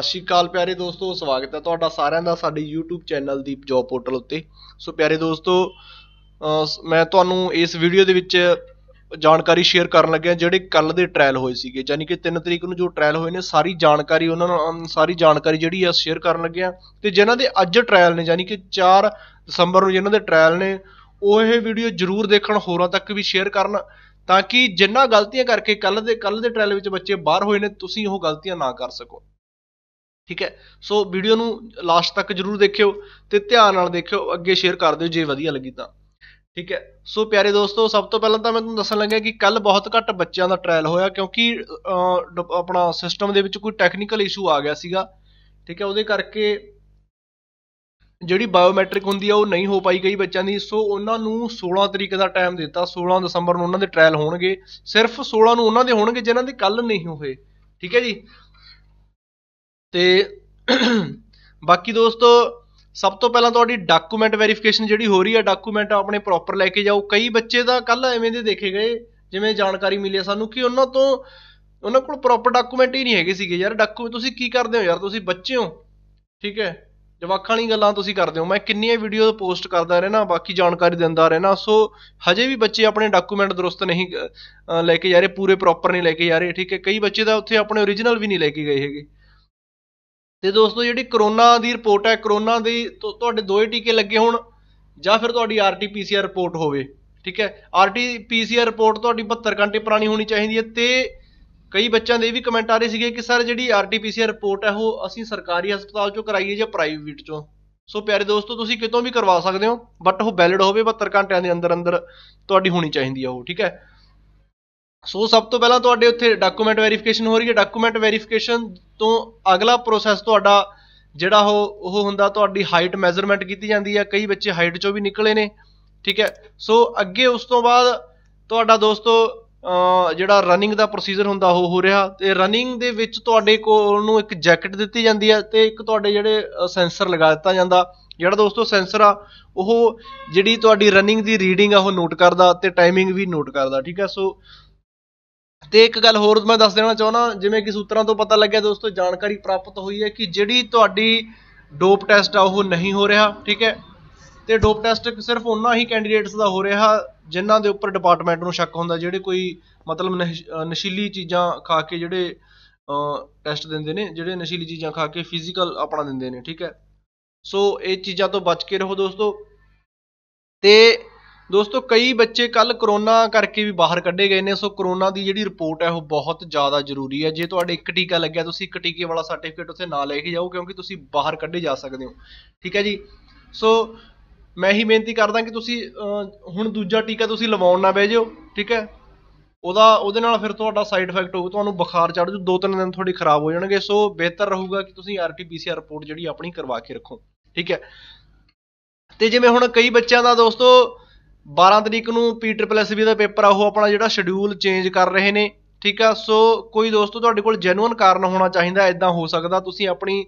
ਸਤਿ ਸ਼੍ਰੀ ਅਕਾਲ ਪਿਆਰੇ ਦੋਸਤੋ ਸਵਾਗਤ ਹੈ ਤੁਹਾਡਾ ਸਾਰਿਆਂ ਦਾ ਸਾਡੇ YouTube channel Deep job portal ਉੱਤੇ ਸੋ ਪਿਆਰੇ ਦੋਸਤੋ ਮੈਂ ਤੁਹਾਨੂੰ ਇਸ ਵੀਡੀਓ ਦੇ ਵਿੱਚ ਜਾਣਕਾਰੀ ਸ਼ੇਅਰ ਕਰਨ ਲੱਗਿਆ ਜਿਹੜੇ ਕੱਲ ਦੇ ਟ੍ਰਾਇਲ ਹੋਏ ਸੀਗੇ ਯਾਨੀ ਕਿ 3 ਤਰੀਕ ਨੂੰ ਜੋ ਟ੍ਰਾਇਲ ਹੋਏ ਨੇ ਸਾਰੀ ਜਾਣਕਾਰੀ ਉਹਨਾਂ ਨੂੰ ਸਾਰੀ ਜਾਣਕਾਰੀ ਜਿਹੜੀ ਆ ਸ਼ੇਅਰ ਕਰਨ ਲੱਗਿਆ ਤੇ ਜਿਨ੍ਹਾਂ ਦੇ ਅੱਜ ਟ੍ਰਾਇਲ ਨੇ ਯਾਨੀ ਕਿ 4 ਦਸੰਬਰ ਨੂੰ ਜਿਨ੍ਹਾਂ ਦੇ ਟ੍ਰਾਇਲ ਨੇ ਉਹ ਇਹ ਵੀਡੀਓ ਜ਼ਰੂਰ ਦੇਖਣ ਹੋਰਾਂ ਤੱਕ ਵੀ ਸ਼ੇਅਰ ਕਰਨ ਤਾਂ ਕਿ ਜਿੰਨਾ ਗਲਤੀਆਂ ਕਰਕੇ ਕੱਲ ਦੇ ਕੱਲ ਦੇ ਟ੍ਰਾਇਲ ਵਿੱਚ ਬੱਚੇ ਬਾਹਰ ਹੋਏ ਨੇ ਤੁਸੀਂ ਉਹ ਗਲਤੀਆਂ ਨਾ ਕਰ ਸਕੋ ਠੀਕ ਹੈ ਸੋ ਵੀਡੀਓ ਨੂੰ ਲਾਸਟ ਤੱਕ ਜਰੂਰ ਦੇਖਿਓ ਤੇ ਧਿਆਨ ਨਾਲ ਦੇਖਿਓ ਅੱਗੇ ਸ਼ੇਅਰ ਕਰ ਦਿਓ ਜੇ ਵਧੀਆ ਲੱਗੀ ਤਾਂ ਠੀਕ ਹੈ ਸੋ ਪਿਆਰੇ ਦੋਸਤੋ ਸਭ ਤੋਂ ਪਹਿਲਾਂ ਤਾਂ ਮੈਂ ਤੁਹਾਨੂੰ ਦੱਸਣ ਲੱਗਿਆ ਕਿ ਕੱਲ ਬਹੁਤ ਘੱਟ ਬੱਚਿਆਂ ਦਾ ਟ੍ਰਾਇਲ ਹੋਇਆ ਕਿਉਂਕਿ ਆਪਣਾ ਸਿਸਟਮ ਦੇ ਵਿੱਚ ਕੋਈ ਟੈਕਨੀਕਲ ਇਸ਼ੂ ਆ ਗਿਆ ਸੀਗਾ ਠੀਕ ਹੈ ਉਹਦੇ ਕਰਕੇ ਜਿਹੜੀ ਬਾਇਓਮੈਟ੍ਰਿਕ ਹੁੰਦੀ ਆ ਉਹ ਨਹੀਂ ਹੋ ਪਾਈ ਗਈ ਬੱਚਿਆਂ ਦੀ ਸੋ ਉਹਨਾਂ ਨੂੰ 16 ਤਰੀਕ ਦਾ ਟਾਈਮ ਦਿੱਤਾ 16 ਦਸੰਬਰ ਨੂੰ ਉਹਨਾਂ ਦੇ ਟ੍ਰਾਇਲ ਹੋਣਗੇ ਸਿਰਫ 16 ਨੂੰ ਉਹਨਾਂ ਦੇ ਹੋਣਗੇ ਜਿਨ੍ਹਾਂ ਦੇ ਕੱਲ ਨਹੀਂ ਹੋਏ ਠੀਕ ਹੈ ਜੀ ਤੇ ਬਾਕੀ ਦੋਸਤੋ ਸਭ ਤੋਂ ਪਹਿਲਾਂ ਤੁਹਾਡੀ ਡਾਕੂਮੈਂਟ ਵੈਰੀਫਿਕੇਸ਼ਨ ਜਿਹੜੀ ਹੋ ਰਹੀ ਹੈ ਡਾਕੂਮੈਂਟ ਆਪਣੇ ਪ੍ਰੋਪਰ ਲੈ ਕੇ ਜਾਓ ਕਈ ਬੱਚੇ ਤਾਂ ਕੱਲ ਐਵੇਂ ਦੇ ਦੇਖੇ ਗਏ ਜਿਵੇਂ ਜਾਣਕਾਰੀ ਮਿਲੀ ਸਾਨੂੰ ਕਿ ਉਹਨਾਂ ਤੋਂ ਉਹਨਾਂ ਕੋਲ ਪ੍ਰੋਪਰ ਡਾਕੂਮੈਂਟ ਹੀ ਨਹੀਂ ਹੈਗੇ ਸੀਗੇ ਯਾਰ ਡਾਕੂ ਤੁਸੀਂ ਕੀ ਕਰਦੇ ਹੋ ਯਾਰ ਤੁਸੀਂ ਬੱਚੇ ਹੋ ਠੀਕ ਹੈ ਜਵਾਖਾਂ ਵਾਲੀ ਗੱਲਾਂ ਤੁਸੀਂ ਕਰਦੇ ਹੋ ਮੈਂ ਕਿੰਨੀਆਂ ਵੀਡੀਓ ਪੋਸਟ ਕਰਦਾ ਰਹਿਣਾ ਬਾਕੀ ਜਾਣਕਾਰੀ ਦਿੰਦਾ ਰਹਿਣਾ ਸੋ ਹਜੇ ਵੀ ਬੱਚੇ ਆਪਣੇ ਡਾਕੂਮੈਂਟ ਦਰੁਸਤ ਨਹੀਂ ਲੈ ਕੇ ਜਾ ਰਹੇ ਪੂਰੇ ਪ੍ਰੋਪਰ ਨਹੀਂ ਲੈ ਕੇ ਜਾ ਰਹੇ ਠੀਕ ਹੈ ਕਈ ਬੱਚੇ ਤਾਂ ਉੱਥੇ ਆਪਣੇ origignal ਵੀ ਨਹੀਂ ਲੈ ਕੇ ਗਏ ਹੈਗੇ ਤੇ ਦੋਸਤੋ ਜਿਹੜੀ ਕਰੋਨਾ ਦੀ ਰਿਪੋਰਟ ਹੈ ਕਰੋਨਾ ਦੀ ਤੁਹਾਡੇ ਦੋਏ ਟੀਕੇ ਲੱਗੇ ਹੋਣ ਜਾਂ ਫਿਰ ਤੁਹਾਡੀ ਆਰਟੀ-ਪੀਸੀਆਰ ਰਿਪੋਰਟ ਹੋਵੇ ਠੀਕ ਹੈ ਆਰਟੀ-ਪੀਸੀਆਰ ਰਿਪੋਰਟ ਤੁਹਾਡੀ 72 ਘੰਟੇ ਪੁਰਾਣੀ ਹੋਣੀ ਚਾਹੀਦੀ ਹੈ ਤੇ ਕਈ ਬੱਚਿਆਂ ਦੇ ਵੀ ਕਮੈਂਟ ਆ ਰਹੇ ਸੀਗੇ ਕਿ ਸਰ ਜਿਹੜੀ ਆਰਟੀ-ਪੀਸੀਆਰ ਰਿਪੋਰਟ ਹੈ ਉਹ ਅਸੀਂ ਸਰਕਾਰੀ ਹਸਪਤਾਲ ਚੋਂ ਕਰਾਈਏ ਜਾਂ ਪ੍ਰਾਈਵੇਟ ਚੋਂ ਸੋ ਪਿਆਰੇ ਦੋਸਤੋ ਤੁਸੀਂ ਕਿਤੋਂ ਵੀ ਕਰਵਾ ਸਕਦੇ ਹੋ ਬਟ ਉਹ ਵੈਲਿਡ ਹੋਵੇ 72 ਘੰਟਿਆਂ ਦੇ ਅੰਦਰ ਅੰਦਰ ਤੁਹਾਡੀ ਹੋਣੀ ਚਾਹੀਦੀ ਹੈ ਉਹ ਠੀਕ ਹੈ ਸੋ ਸਭ ਤੋਂ ਪਹਿਲਾਂ ਤੁਹਾਡੇ ਉੱਥੇ ਡਾਕੂਮੈਂਟ ਵੈਰੀਫਿਕੇਸ਼ਨ ਹੋ ਰਹੀ ਹੈ ਡਾਕੂਮੈਂਟ ਵੈਰੀਫਿਕੇਸ਼ਨ ਤੋਂ ਅਗਲਾ ਪ੍ਰੋਸੈਸ ਤੁਹਾਡਾ ਜਿਹੜਾ ਉਹ ਉਹ ਹੁੰਦਾ ਤੁਹਾਡੀ ਹਾਈਟ ਮੈਜ਼ਰਮੈਂਟ ਕੀਤੀ ਜਾਂਦੀ ਹੈ ਕਈ ਬੱਚੇ ਹਾਈਟ ਚੋਂ ਵੀ ਨਿਕਲੇ ਨੇ ਠੀਕ ਹੈ ਸੋ ਅੱਗੇ ਉਸ ਤੋਂ ਬਾਅਦ ਤੁਹਾਡਾ ਦੋਸਤੋ ਜਿਹੜਾ ਰਨਿੰਗ ਦਾ ਪ੍ਰੋਸੀਜਰ ਹੁੰਦਾ ਉਹ ਹੋ ਰਿਹਾ ਤੇ ਰਨਿੰਗ ਦੇ ਵਿੱਚ ਤੁਹਾਡੇ ਕੋਲ ਨੂੰ ਇੱਕ ਜੈਕਟ ਦਿੱਤੀ ਜਾਂਦੀ ਹੈ ਤੇ ਇੱਕ ਤੁਹਾਡੇ ਜਿਹੜੇ ਸੈਂਸਰ ਲਗਾ ਦਿੱਤਾ ਜਾਂਦਾ ਜਿਹੜਾ ਦੋਸਤੋ ਸੈਂਸਰ ਆ ਉਹ ਜਿਹੜੀ ਤੁਹਾਡੀ ਰਨਿੰਗ ਦੀ ਰੀਡਿੰਗ ਆ ਉਹ ਨੋਟ ਕਰਦਾ ਤੇ ਟਾਈਮਿੰਗ ਵੀ ਨੋਟ ਕਰਦਾ ਠੀਕ ਹੈ ਸੋ ਤੇ ਇੱਕ ਗੱਲ ਹੋਰ ਮੈਂ ਦੱਸ ਦੇਣਾ ਚਾਹੁੰਦਾ ਜਿਵੇਂ ਕਿ ਸੂਤਰਾਂ ਤੋਂ ਪਤਾ ਲੱਗਿਆ ਦੋਸਤੋ ਜਾਣਕਾਰੀ ਪ੍ਰਾਪਤ ਹੋਈ ਹੈ ਕਿ ਜਿਹੜੀ ਤੁਹਾਡੀ ਡੋਪ ਟੈਸਟ ਆ ਉਹ ਨਹੀਂ ਹੋ ਰਿਹਾ ਠੀਕ ਹੈ ਤੇ ਡੋਪ ਟੈਸਟ ਸਿਰਫ ਉਹਨਾਂ ਹੀ ਕੈਂਡੀਡੇਟਸ ਦਾ ਹੋ ਰਿਹਾ ਜਿਨ੍ਹਾਂ ਦੇ ਉੱਪਰ ਡਿਪਾਰਟਮੈਂਟ ਨੂੰ ਸ਼ੱਕ ਹੁੰਦਾ ਜਿਹੜੇ ਕੋਈ ਮਤਲਬ ਨਸ਼ੀਲੀ ਚੀਜ਼ਾਂ ਖਾ ਕੇ ਜਿਹੜੇ ਟੈਸਟ ਦਿੰਦੇ ਨੇ ਜਿਹੜੇ ਨਸ਼ੀਲੀ ਚੀਜ਼ਾਂ ਖਾ ਕੇ ਫਿਜ਼ੀਕਲ ਆਪਣਾ ਦਿੰਦੇ ਨੇ ਠੀਕ ਹੈ ਸੋ ਇਹ ਚੀਜ਼ਾਂ ਤੋਂ ਬਚ ਕੇ ਰਹੋ ਦੋਸਤੋ ਤੇ ਦੋਸਤੋ ਕਈ ਬੱਚੇ ਕੱਲ ਕਰੋਨਾ ਕਰਕੇ ਵੀ ਬਾਹਰ ਕੱਢੇ ਗਏ ਨੇ ਸੋ ਕਰੋਨਾ ਦੀ ਜਿਹੜੀ ਰਿਪੋਰਟ ਹੈ ਉਹ ਬਹੁਤ ਜ਼ਿਆਦਾ ਜ਼ਰੂਰੀ ਹੈ ਜੇ ਤੁਹਾਡੇ ਇੱਕ ਟੀਕਾ ਲੱਗਿਆ ਤੁਸੀਂ ਇੱਕ ਟੀਕੇ ਵਾਲਾ ਸਰਟੀਫਿਕੇਟ ਉੱਥੇ ਨਾਲ ਲੈ ਕੇ ਜਾਓ ਕਿਉਂਕਿ ਤੁਸੀਂ ਬਾਹਰ ਕੱਢੇ ਜਾ ਸਕਦੇ ਹੋ ਠੀਕ ਹੈ ਜੀ ਸੋ ਮੈਂ ਹੀ ਬੇਨਤੀ ਕਰਦਾ ਕਿ ਤੁਸੀਂ ਹੁਣ ਦੂਜਾ ਟੀਕਾ ਤੁਸੀਂ ਲਵਾਉਣ ਨਾ ਬਹਿ ਜਿਓ ਠੀਕ ਹੈ ਉਹਦਾ ਉਹਦੇ ਨਾਲ ਫਿਰ ਤੁਹਾਡਾ ਸਾਈਡ ਇਫੈਕਟ ਹੋਊ ਤੁਹਾਨੂੰ ਬੁਖਾਰ ਚੜ ਜੂ ਦੋ ਤਿੰਨ ਦਿਨ ਤੁਹਾਡੀ ਖਰਾਬ ਹੋ ਜਾਣਗੇ ਸੋ ਬਿਹਤਰ ਰਹੂਗਾ ਕਿ ਤੁਸੀਂ ਆਰਟੀਪੀਸੀਆਰ ਰਿਪੋਰਟ ਜਿਹੜੀ ਆਪਣੀ ਕਰਵਾ ਕੇ ਰੱਖੋ ਠੀਕ ਹੈ ਤੇ ਜਿਵੇਂ ਹੁਣ ਕਈ ਬੱਚਿਆਂ ਦਾ ਦੋਸਤੋ 12 ਤਰੀਕ ਨੂੰ ਪੀਟਰ ਪਲੱਸ ਵੀ ਦਾ ਪੇਪਰ ਆ ਉਹ ਆਪਣਾ ਜਿਹੜਾ ਸ਼ਡਿਊਲ ਚੇਂਜ ਕਰ ਰਹੇ ਨੇ ਠੀਕ ਆ ਸੋ ਕੋਈ ਦੋਸਤੋ ਤੁਹਾਡੇ ਕੋਲ ਜੈਨੂਅਨ ਕਾਰਨ ਹੋਣਾ ਚਾਹੀਦਾ ਇਦਾਂ ਹੋ ਸਕਦਾ ਤੁਸੀਂ ਆਪਣੀ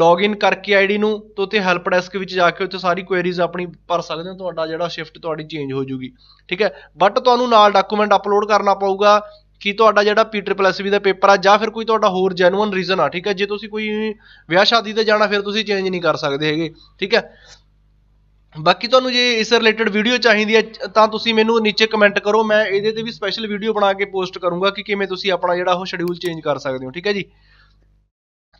ਲੌਗਇਨ ਕਰਕੇ ਆਈਡੀ ਨੂੰ ਤੇ ਉੱਥੇ ਹੈਲਪ ਡੈਸਕ ਵਿੱਚ ਜਾ ਕੇ ਉੱਥੇ ਸਾਰੀ ਕੁਐਰੀਜ਼ ਆਪਣੀ ਭਰ ਸਕਦੇ ਹੋ ਤੁਹਾਡਾ ਜਿਹੜਾ ਸ਼ਿਫਟ ਤੁਹਾਡੀ ਚੇਂਜ ਹੋ ਜੂਗੀ ਠੀਕ ਹੈ ਬਟ ਤੁਹਾਨੂੰ ਨਾਲ ਡਾਕੂਮੈਂਟ ਅਪਲੋਡ ਕਰਨਾ ਪਊਗਾ ਕਿ ਤੁਹਾਡਾ ਜਿਹੜਾ ਪੀਟਰ ਪਲੱਸ ਵੀ ਦਾ ਪੇਪਰ ਆ ਜਾਂ ਫਿਰ ਕੋਈ ਤੁਹਾਡਾ ਹੋਰ ਜੈਨੂਅਨ ਰੀਜ਼ਨ ਆ ਠੀਕ ਹੈ ਜੇ ਤੁਸੀਂ ਕੋਈ ਵਿਆਹ ਸ਼ਾਦੀ ਤੇ ਜਾਣਾ ਫਿਰ ਤੁਸੀਂ ਚੇਂਜ ਨਹੀਂ ਕਰ ਸਕਦੇ ਹੈਗੇ ਠੀਕ ਹੈ ਬਾਕੀ ਤੁਹਾਨੂੰ ਜੇ ਇਸ ਰਿਲੇਟਡ ਵੀਡੀਓ ਚਾਹੀਦੀ ਹੈ ਤਾਂ ਤੁਸੀਂ ਮੈਨੂੰ ਨੀਚੇ ਕਮੈਂਟ ਕਰੋ ਮੈਂ ਇਹਦੇ ਤੇ ਵੀ ਸਪੈਸ਼ਲ ਵੀਡੀਓ ਬਣਾ ਕੇ ਪੋਸਟ ਕਰੂੰਗਾ ਕਿ ਕਿਵੇਂ ਤੁਸੀਂ ਆਪਣਾ ਜਿਹੜਾ ਉਹ ਸ਼ਡਿਊਲ ਚੇਂਜ ਕਰ ਸਕਦੇ ਹੋ ਠੀਕ ਹੈ ਜੀ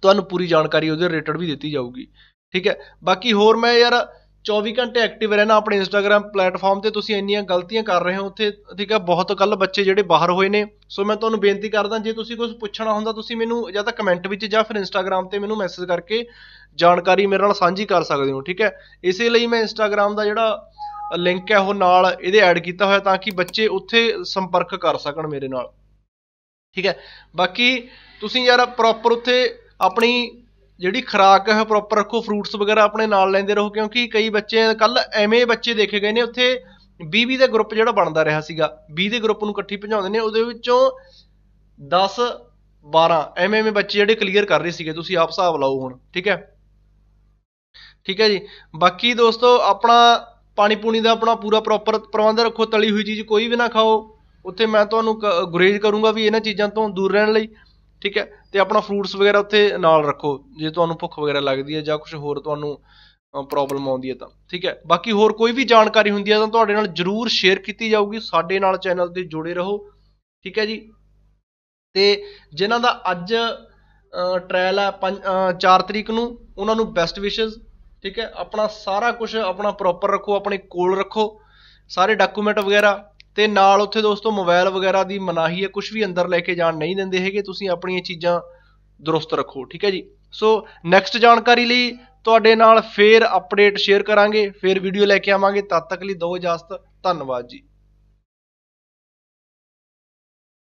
ਤੁਹਾਨੂੰ ਪੂਰੀ ਜਾਣਕਾਰੀ ਉਹਦੇ ਰਿਲੇਟਡ ਵੀ ਦਿੱਤੀ ਜਾਊਗੀ ਠੀਕ ਹੈ ਬਾਕੀ ਹੋਰ ਮੈਂ ਯਾਰ 24 ਘੰਟੇ ਐਕਟਿਵ ਰਹਿਣਾ ਆਪਣੇ ਇੰਸਟਾਗ੍ਰam ਪਲੇਟਫਾਰਮ ਤੇ ਤੁਸੀਂ ਇੰਨੀਆਂ ਗਲਤੀਆਂ ਕਰ ਰਹੇ ਹੋ ਉੱਥੇ ਠੀਕ ਹੈ ਬਹੁਤ ਕੱਲ ਬੱਚੇ ਜਿਹੜੇ ਬਾਹਰ ਹੋਏ ਨੇ ਸੋ ਮੈਂ ਤੁਹਾਨੂੰ ਬੇਨਤੀ ਕਰਦਾ ਜੇ ਤੁਸੀਂ ਕੁਝ ਪੁੱਛਣਾ ਹੁੰਦਾ ਤੁਸੀਂ ਮੈਨੂੰ ਜਾਂ ਤਾਂ ਕਮੈਂਟ ਵਿੱਚ ਜਾਂ ਫਿਰ ਇੰਸਟਾਗ੍ਰam ਤੇ ਮੈਨੂੰ ਮੈਸੇਜ ਕਰਕੇ ਜਾਣਕਾਰੀ ਮੇਰੇ ਨਾਲ ਸਾਂਝੀ ਕਰ ਸਕਦੇ ਹੋ ਠੀਕ ਹੈ ਇਸੇ ਲਈ ਮੈਂ ਇੰਸਟਾਗ੍ਰam ਦਾ ਜਿਹੜਾ ਲਿੰਕ ਹੈ ਉਹ ਨਾਲ ਇਹਦੇ ਐਡ ਕੀਤਾ ਹੋਇਆ ਤਾਂ ਕਿ ਬੱਚੇ ਉੱਥੇ ਸੰਪਰਕ ਕਰ ਸਕਣ ਮੇਰੇ ਨਾਲ ਠੀਕ ਹੈ ਬਾਕੀ ਤੁਸੀਂ ਯਾਰ ਪ੍ਰੋਪਰ ਉੱਥੇ ਆਪਣੀ ਜਿਹੜੀ ਖੁਰਾਕ ਹੈ ਪ੍ਰੋਪਰ ਰੱਖੋ ਫਰੂਟਸ ਵਗੈਰਾ ਆਪਣੇ ਨਾਲ ਲੈਂਦੇ ਰਹੋ ਕਿਉਂਕਿ ਕਈ ਬੱਚੇ ਕੱਲ ਐਵੇਂ ਬੱਚੇ ਦੇਖੇ ਗਏ ਨੇ ਉੱਥੇ 20 ਦੇ ਦਾ ਗਰੁੱਪ ਜਿਹੜਾ ਬਣਦਾ ਰਿਹਾ ਸੀਗਾ 20 ਦੇ ਗਰੁੱਪ ਨੂੰ ਇਕੱਠੀ ਭਜਾਉਂਦੇ ਨੇ ਉਹਦੇ ਵਿੱਚੋਂ 10 12 ਐਵੇਂ ਐਵੇਂ ਬੱਚੇ ਜਿਹੜੇ ਕਲੀਅਰ ਕਰ ਰਹੇ ਸੀਗੇ ਤੁਸੀਂ ਆਪ ਹਿਸਾਬ ਲਾਓ ਹੁਣ ਠੀਕ ਹੈ ਠੀਕ ਹੈ ਜੀ ਬਾਕੀ ਦੋਸਤੋ ਆਪਣਾ ਪਾਣੀ ਪੂਣੀ ਦਾ ਆਪਣਾ ਪੂਰਾ ਪ੍ਰੋਪਰ ਪ੍ਰਬੰਧ ਰੱਖੋ ਤਲੀ ਹੋਈ ਚੀਜ਼ ਕੋਈ ਵੀ ਨਾ ਖਾਓ ਉੱਥੇ ਮੈਂ ਤੁਹਾਨੂੰ ਗੁਰੇਜ ਕਰੂੰਗਾ ਵੀ ਇਹਨਾਂ ਚੀਜ਼ਾਂ ਤੋਂ ਦੂਰ ਰਹਿਣ ਲਈ ਠੀਕ ਹੈ ਤੇ ਆਪਣਾ ਫਰੂਟਸ ਵਗੈਰਾ ਉੱਥੇ ਨਾਲ ਰੱਖੋ ਜੇ ਤੁਹਾਨੂੰ ਭੁੱਖ ਵਗੈਰਾ ਲੱਗਦੀ ਹੈ ਜਾਂ ਕੁਝ ਹੋਰ ਤੁਹਾਨੂੰ ਪ੍ਰੋਬਲਮ ਆਉਂਦੀ ਹੈ ਤਾਂ ਠੀਕ ਹੈ ਬਾਕੀ ਹੋਰ ਕੋਈ ਵੀ ਜਾਣਕਾਰੀ ਹੁੰਦੀ ਹੈ ਤਾਂ ਤੁਹਾਡੇ ਨਾਲ ਜਰੂਰ ਸ਼ੇਅਰ ਕੀਤੀ ਜਾਊਗੀ ਸਾਡੇ ਨਾਲ ਚੈਨਲ ਤੇ ਜੁੜੇ ਰਹੋ ਠੀਕ ਹੈ ਜੀ ਤੇ ਜਿਨ੍ਹਾਂ ਦਾ ਅੱਜ ਟ੍ਰਾਇਲ ਹੈ 4 ਤਰੀਕ ਨੂੰ ਉਹਨਾਂ ਨੂੰ ਬੈਸਟ ਵਿਸ਼ੇਸ ਠੀਕ ਹੈ ਆਪਣਾ ਸਾਰਾ ਕੁਝ ਆਪਣਾ ਪ੍ਰੋਪਰ ਰੱਖੋ ਆਪਣੇ ਕੋਲ ਰੱਖੋ ਸਾਰੇ ਡਾਕੂਮੈਂਟ ਵਗੈਰਾ ਤੇ ਨਾਲ ਉੱਥੇ ਦੋਸਤੋ ਮੋਬਾਈਲ ਵਗੈਰਾ ਦੀ ਮਨਾਹੀ ਹੈ ਕੁਝ ਵੀ ਅੰਦਰ ਲੈ ਕੇ ਜਾਣ ਨਹੀਂ ਦਿੰਦੇ ਹੈਗੇ ਤੁਸੀਂ ਆਪਣੀਆਂ ਚੀਜ਼ਾਂ ਦਰੁਸਤ ਰੱਖੋ ਠੀਕ ਹੈ ਜੀ ਸੋ ਨੈਕਸਟ ਜਾਣਕਾਰੀ ਲਈ ਤੁਹਾਡੇ ਨਾਲ ਫੇਰ ਅਪਡੇਟ ਸ਼ੇਅਰ ਕਰਾਂਗੇ ਫੇਰ ਵੀਡੀਓ ਲੈ ਕੇ ਆਵਾਂਗੇ ਤਦ ਤੱਕ ਲਈ ਦਿਓ ਇਜਾਜ਼ਤ ਧੰਨਵਾਦ ਜੀ